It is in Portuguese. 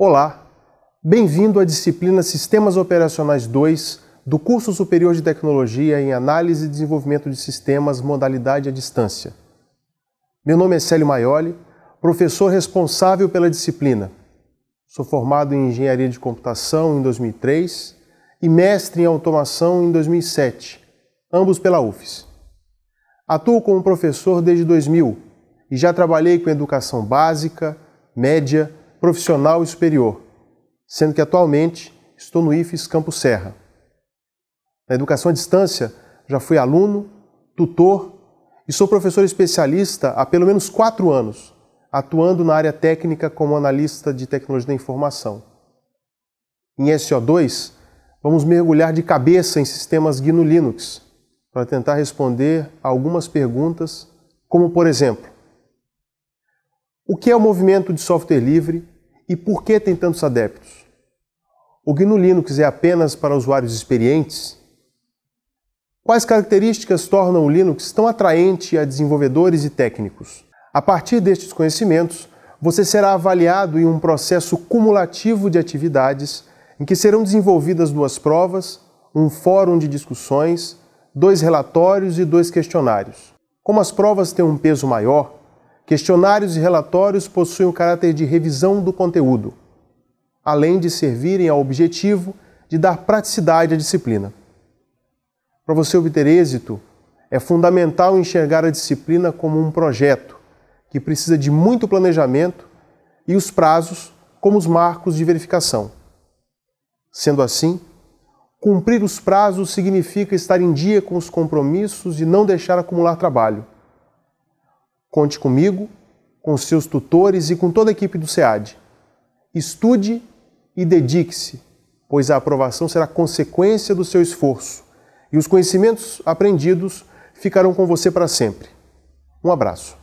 Olá, bem-vindo à disciplina Sistemas Operacionais 2 do Curso Superior de Tecnologia em Análise e Desenvolvimento de Sistemas, modalidade à distância. Meu nome é Célio Maioli, professor responsável pela disciplina. Sou formado em Engenharia de Computação em 2003 e mestre em Automação em 2007, ambos pela UFES. Atuo como professor desde 2000 e já trabalhei com educação básica, média profissional e superior, sendo que atualmente estou no IFES Campo Serra. Na educação à distância, já fui aluno, tutor e sou professor especialista há pelo menos quatro anos, atuando na área técnica como analista de tecnologia da informação. Em SO2, vamos mergulhar de cabeça em sistemas GNU Linux para tentar responder algumas perguntas, como por exemplo, o que é o movimento de software livre e por que tem tantos adeptos? O GNU Linux é apenas para usuários experientes? Quais características tornam o Linux tão atraente a desenvolvedores e técnicos? A partir destes conhecimentos, você será avaliado em um processo cumulativo de atividades em que serão desenvolvidas duas provas, um fórum de discussões, dois relatórios e dois questionários. Como as provas têm um peso maior, Questionários e relatórios possuem o caráter de revisão do conteúdo, além de servirem ao objetivo de dar praticidade à disciplina. Para você obter êxito, é fundamental enxergar a disciplina como um projeto que precisa de muito planejamento e os prazos como os marcos de verificação. Sendo assim, cumprir os prazos significa estar em dia com os compromissos e não deixar acumular trabalho. Conte comigo, com seus tutores e com toda a equipe do SEAD. Estude e dedique-se, pois a aprovação será consequência do seu esforço e os conhecimentos aprendidos ficarão com você para sempre. Um abraço.